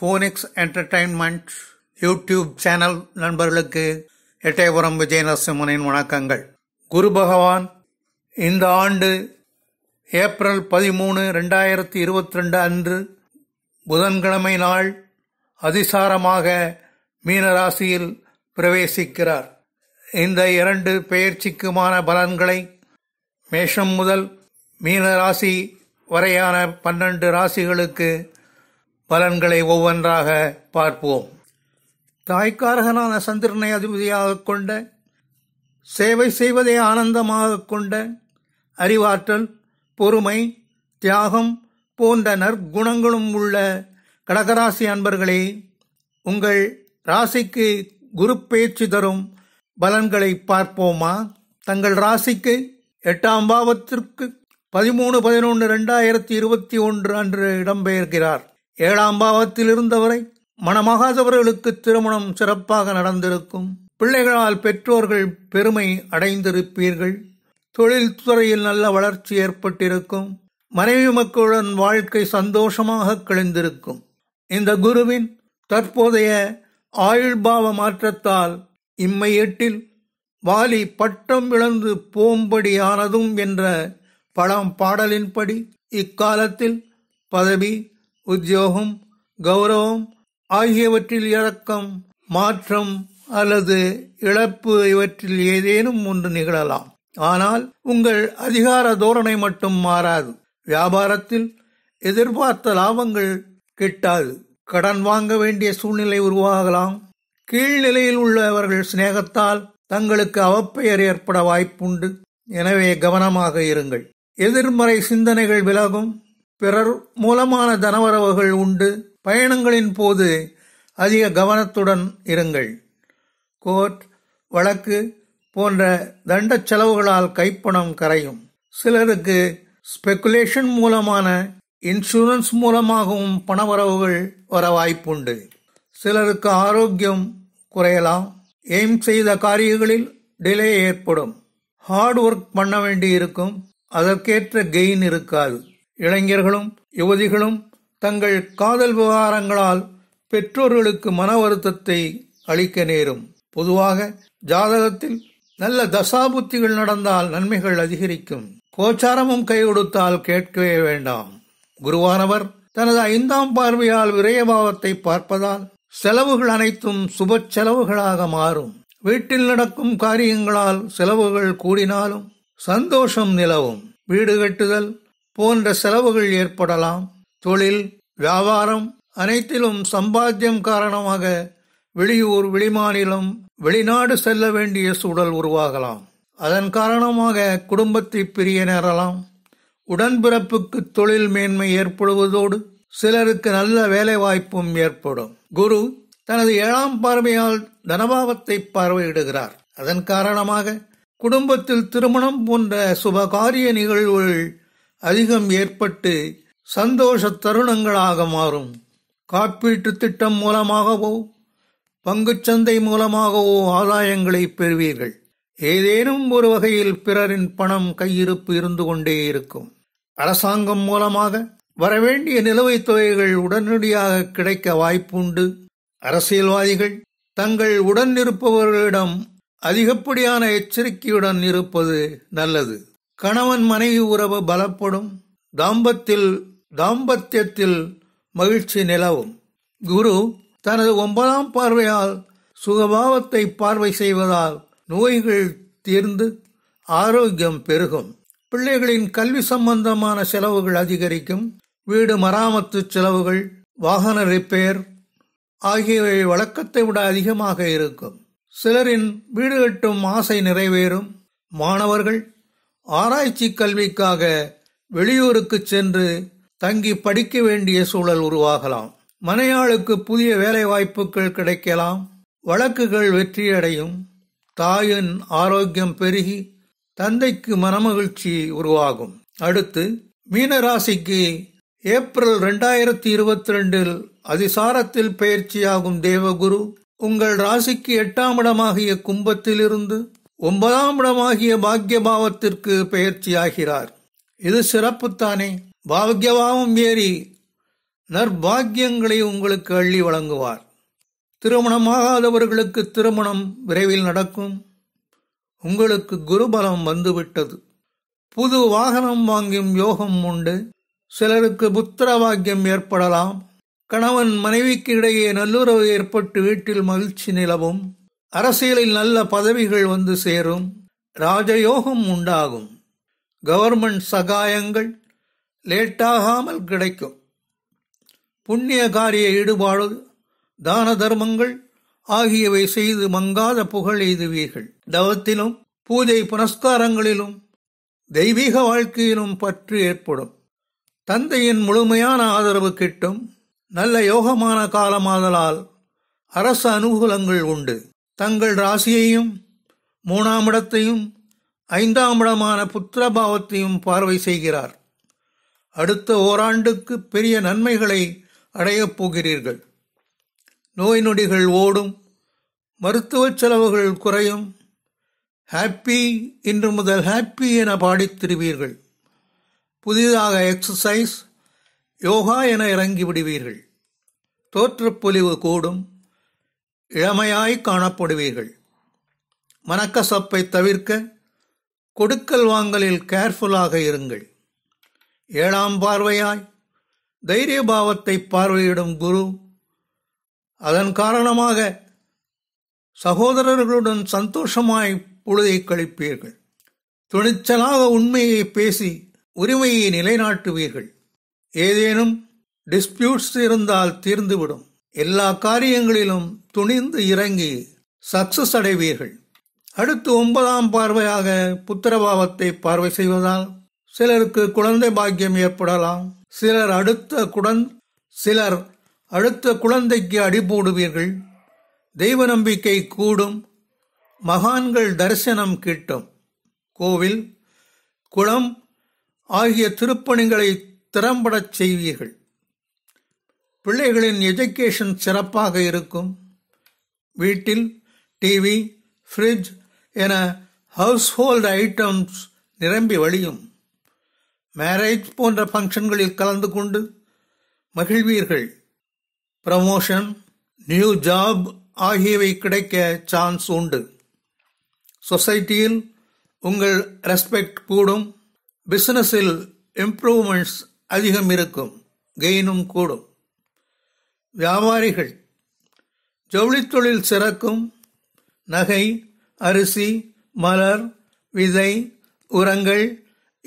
Phoenix entertainment YouTube channel நண்பர்களுக்கு எட்டயபுரம் விஜயநரசிம்மனின் வணக்கங்கள் குரு பகவான் இந்த ஆண்டு ஏப்ரல் பதிமூணு ரெண்டாயிரத்தி இருபத்தி ரெண்டு அன்று புதன்கிழமை நாள் அதிசாரமாக மீனராசியில் பிரவேசிக்கிறார் இந்த இரண்டு பெயர்ச்சிக்குமான பலன்களை மேஷம் முதல் மீனராசி வரையான பன்னெண்டு ராசிகளுக்கு பலன்களை ஒவ்வொன்றாக பார்ப்போம் தாய்க்காரகனான சந்திரனை அதிபதியாக கொண்ட சேவை செய்வதை ஆனந்தமாக கொண்ட அறிவாற்றல் பொறுமை தியாகம் போன்ற நற்குணங்களும் உள்ள கடகராசி அன்பர்களே உங்கள் ராசிக்கு குரு பேச்சு தரும் பலன்களை பார்ப்போமா தங்கள் ராசிக்கு எட்டாம் பாவத்திற்கு பதிமூணு பதினொன்று ரெண்டாயிரத்தி இருபத்தி ஒன்று அன்று இடம்பெயர்கிறார் ஏழாம் பாவத்தில் இருந்தவரை மணமாகாதவர்களுக்கு திருமணம் சிறப்பாக நடந்திருக்கும் பிள்ளைகளால் பெற்றோர்கள் பெருமை அடைந்திருப்பீர்கள் தொழில் துறையில் நல்ல வளர்ச்சி ஏற்பட்டிருக்கும் மனைவி மக்களுடன் வாழ்க்கை சந்தோஷமாக கிழந்திருக்கும் இந்த குருவின் தற்போதைய ஆயுள்பாவ மாற்றத்தால் இம்மையெட்டில் வாலி பட்டம் இழந்து போம்படியானதும் என்ற பழம் பாடலின்படி இக்காலத்தில் பதவி உத்தியோகம் கௌரவம் ஆகியவற்றில் இறக்கம் மாற்றம் அல்லது இழப்பு இவற்றில் ஏதேனும் ஒன்று நிகழலாம் ஆனால் உங்கள் அதிகார தோரணை மட்டும் மாறாது வியாபாரத்தில் எதிர்பார்த்த லாபங்கள் கிட்டாது கடன் வாங்க வேண்டிய சூழ்நிலை உருவாகலாம் கீழ்நிலையில் உள்ளவர்கள் சிநேகத்தால் தங்களுக்கு அவப்பெயர் ஏற்பட வாய்ப்புண்டு எனவே கவனமாக இருங்கள் எதிர்மறை சிந்தனைகள் விலகும் பிறர் மூலமான தனவரவுகள் உண்டு பயணங்களின் போது அதிக கவனத்துடன் இருங்கள் கோர்ட் வழக்கு போன்ற தண்ட செலவுகளால் கைப்பணம் கரையும் சிலருக்கு ஸ்பெகுலேஷன் மூலமான இன்சூரன்ஸ் மூலமாகவும் பணவரவுகள் வர வாய்ப்புண்டு சிலருக்கு ஆரோக்கியம் குறையலாம் எய்ம் செய்த காரியங்களில் டிலே ஏற்படும் ஹார்ட் ஒர்க் பண்ண வேண்டி இருக்கும் அதற்கேற்ற கெயின் இருக்காது இளைஞர்களும் யுவதிகளும் தங்கள் காதல் விவகாரங்களால் பெற்றோர்களுக்கு மன வருத்தத்தை அளிக்க நேரும் பொதுவாக ஜாதகத்தில் நல்ல தசாபுத்திகள் நடந்தால் நன்மைகள் அதிகரிக்கும் கோச்சாரமும் கை கொடுத்தால் கேட்கவே வேண்டாம் குருவானவர் தனது ஐந்தாம் பார்வையால் விரயபாவத்தை பார்ப்பதால் செலவுகள் அனைத்தும் சுப செலவுகளாக மாறும் வீட்டில் நடக்கும் காரியங்களால் செலவுகள் கூடினாலும் சந்தோஷம் நிலவும் வீடு கட்டுதல் போன்ற செலவுகள் ஏற்படலாம் தொழில் வியாபாரம் அனைத்திலும் சம்பாத்தியம் காரணமாக வெளியூர் வெளிமாநிலம் வெளிநாடு செல்ல வேண்டிய சூழல் உருவாகலாம் அதன் காரணமாக குடும்பத்தை பிரிய நேரலாம் உடன்பிறப்புக்கு தொழில் மேன்மை ஏற்படுவதோடு சிலருக்கு நல்ல வேலைவாய்ப்பும் ஏற்படும் குரு தனது ஏழாம் பார்வையால் தனபாவத்தை பார்வையிடுகிறார் அதன் காரணமாக குடும்பத்தில் திருமணம் போன்ற சுபகாரிய நிகழ்வுகள் அதிகம் ஏற்பட்டு சந்தோஷ தருணங்களாக மாறும் காப்பீட்டு திட்டம் மூலமாகவோ பங்குச்சந்தை மூலமாகவோ ஆதாயங்களை பெறுவீர்கள் ஏதேனும் ஒரு வகையில் பிறரின் பணம் கையிருப்பு இருந்து கொண்டே இருக்கும் அரசாங்கம் மூலமாக வரவேண்டிய நிலுவைத் தொகைகள் உடனடியாக கிடைக்க வாய்ப்புண்டு அரசியல்வாதிகள் தங்கள் உடன் இருப்பவர்களிடம் அதிகப்படியான எச்சரிக்கையுடன் இருப்பது நல்லது கணவன் மனைவி உறவு பலப்படும் தாம்பத்தில் தாம்பத்தியத்தில் மகிழ்ச்சி நிலவும் குரு தனது ஒன்பதாம் பார்வையால் சுகபாவத்தை பார்வை செய்வதால் நோய்கள் தீர்ந்து ஆரோக்கியம் பெருகும் பிள்ளைகளின் கல்வி சம்பந்தமான செலவுகள் அதிகரிக்கும் வீடு மராமத்து செலவுகள் வாகன ரிப்பேர் ஆகியவை வழக்கத்தை விட அதிகமாக இருக்கும் சிலரின் வீடு கட்டும் ஆசை நிறைவேறும் மாணவர்கள் ஆராய்ச்சி கல்விக்காக வெளியூருக்கு சென்று தங்கி படிக்க வேண்டிய சூழல் உருவாகலாம் மனையாளுக்கு புதிய வேலை வாய்ப்புகள் கிடைக்கலாம் வழக்குகள் வெற்றியடையும் தாயின் ஆரோக்கியம் பெருகி தந்தைக்கு மனமகிழ்ச்சி உருவாகும் அடுத்து மீனராசிக்கு ஏப்ரல் ரெண்டாயிரத்தி இருபத்தி ரெண்டில் அதிசாரத்தில் பயிற்சியாகும் தேவகுரு உங்கள் ராசிக்கு எட்டாம் இடமாகிய கும்பத்திலிருந்து ஒன்பதாம் இடமாகிய பாக்யபாவத்திற்கு பெயர்ச்சியாகிறார் இது சிறப்புத்தானே பாக்யபாவம் ஏறி நற்பாகியங்களை உங்களுக்கு அள்ளி வழங்குவார் திருமணமாகாதவர்களுக்கு திருமணம் விரைவில் நடக்கும் உங்களுக்கு குருபலம் வந்துவிட்டது புது வாகனம் வாங்கும் யோகம் உண்டு சிலருக்கு புத்திர பாக்கியம் ஏற்படலாம் கணவன் மனைவிக்கு இடையே நல்லுறவு ஏற்பட்டு வீட்டில் மகிழ்ச்சி நிலவும் அரசியலில் நல்ல பதவிகள் வந்து சேரும் ராஜயோகம் உண்டாகும் கவர்மெண்ட் சகாயங்கள் லேட்டாகாமல் கிடைக்கும் புண்ணிய காரிய ஈடுபாடு தான தர்மங்கள் ஆகியவை செய்து மங்காத புகழ் எய்துவீர்கள் தவத்திலும் பூஜை புனஸ்காரங்களிலும் தெய்வீக வாழ்க்கையிலும் பற்று ஏற்படும் தந்தையின் முழுமையான ஆதரவு கிட்டும் நல்ல யோகமான காலமாதலால் அரச அனுகூலங்கள் உண்டு தங்கள் ராசியையும் மூணாம் இடத்தையும் ஐந்தாம் இடமான புத்திரபாவத்தையும் பார்வை செய்கிறார் அடுத்த ஓராண்டுக்கு பெரிய நன்மைகளை அடையப் போகிறீர்கள் நோய் நொடிகள் ஓடும் மருத்துவ செலவுகள் குறையும் ஹாப்பி இன்று முதல் ஹாப்பி என பாடித் புதிதாக எக்ஸசைஸ் யோகா என இறங்கிவிடுவீர்கள் தோற்றப்பொலிவு கூடும் இளமையாய் காணப்படுவீர்கள் மனக்கசப்பை தவிர்க்க கொடுக்கல் வாங்கலில் கேர்ஃபுல்லாக இருங்கள் ஏழாம் பார்வையாய் தைரிய பாவத்தை பார்வையிடும் குரு அதன் காரணமாக சகோதரர்களுடன் சந்தோஷமாய் பொழுதை கழிப்பீர்கள் துணிச்சலாக உண்மையை பேசி உரிமையை நிலைநாட்டுவீர்கள் ஏதேனும் டிஸ்பியூட்ஸ் இருந்தால் தீர்ந்துவிடும் எல்லா காரியங்களிலும் துணிந்து இறங்கி சக்சஸ் அடைவீர்கள் அடுத்து ஒன்பதாம் பார்வையாக புத்திரபாவத்தை பார்வை செய்வதால் சிலருக்கு குழந்தை பாக்கியம் ஏற்படலாம் சிலர் அடுத்த குடன் சிலர் அடுத்த குழந்தைக்கு அடிபோடுவீர்கள் தெய்வ நம்பிக்கை கூடும் மகான்கள் தரிசனம் கிட்டும் கோவில் குளம் ஆகிய திருப்பணிகளை திறம்படச் செய்வீர்கள் பிள்ளைகளின் எஜுகேஷன் சிறப்பாக இருக்கும் வீட்டில் டிவி ஃப்ரிட்ஜ் என ஹவுஸ்ஹோல்டு ஐட்டம்ஸ் நிரம்பி வழியும் மேரேஜ் போன்ற ஃபங்க்ஷன்களில் கலந்து கொண்டு மகிழ்வீர்கள் ப்ரமோஷன் நியூ ஜாப் ஆகியவை கிடைக்க சான்ஸ் உண்டு சொசைட்டியில் உங்கள் ரெஸ்பெக்ட் கூடும் பிஸ்னஸில் இம்ப்ரூவ்மெண்ட்ஸ் அதிகம் இருக்கும் கெயினும் கூடும் வியாபாரிகள் தொழில் சிறக்கும் நகை அரிசி மலர் விதை உரங்கள்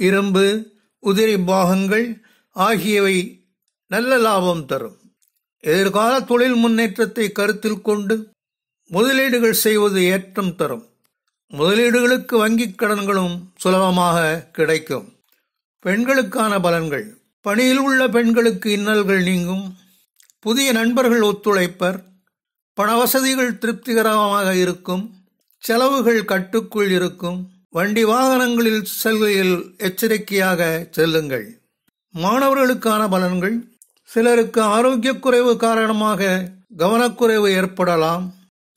இரும்பு உதிரி பாகங்கள் ஆகியவை நல்ல லாபம் தரும் எதிர்கால தொழில் முன்னேற்றத்தை கருத்தில் கொண்டு முதலீடுகள் செய்வது ஏற்றம் தரும் முதலீடுகளுக்கு வங்கிக் கடன்களும் சுலபமாக கிடைக்கும் பெண்களுக்கான பலன்கள் பணியில் உள்ள பெண்களுக்கு இன்னல்கள் நீங்கும் புதிய நண்பர்கள் ஒத்துழைப்பர் பணவசதிகள் திருப்திகரமாக இருக்கும் செலவுகள் கட்டுக்குள் இருக்கும் வண்டி வாகனங்களில் செல்கையில் எச்சரிக்கையாக செல்லுங்கள் மாணவர்களுக்கான பலன்கள் சிலருக்கு ஆரோக்கிய குறைவு காரணமாக கவனக்குறைவு ஏற்படலாம்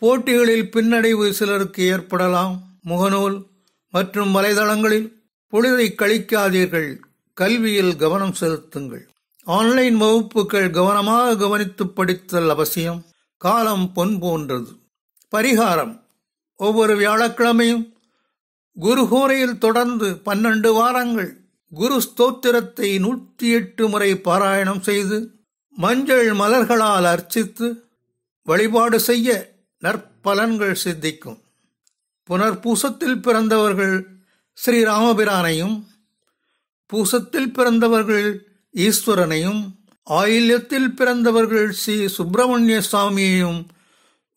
போட்டிகளில் பின்னடைவு சிலருக்கு ஏற்படலாம் முகநூல் மற்றும் வலைதளங்களில் பொழுதை கழிக்காதீர்கள் கல்வியில் கவனம் செலுத்துங்கள் ஆன்லைன் வகுப்புகள் கவனமாக கவனித்து படித்தல் அவசியம் காலம் பொன் போன்றது பரிகாரம் ஒவ்வொரு வியாழக்கிழமையும் குருஹோரையில் தொடர்ந்து பன்னெண்டு வாரங்கள் குரு ஸ்தோத்திரத்தை நூற்றி எட்டு முறை பாராயணம் செய்து மஞ்சள் மலர்களால் அர்ச்சித்து வழிபாடு செய்ய நற்பலன்கள் சித்திக்கும் புனர்பூசத்தில் பிறந்தவர்கள் ஸ்ரீராமபிரானையும் பூசத்தில் பிறந்தவர்கள் ஈஸ்வரனையும் ஆயில்யத்தில் பிறந்தவர்கள் ஸ்ரீ சுப்பிரமணிய சுவாமியையும்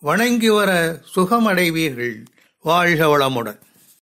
வணங்கி வர சுகமடைவீர்கள் வாழ்க வளமுடன்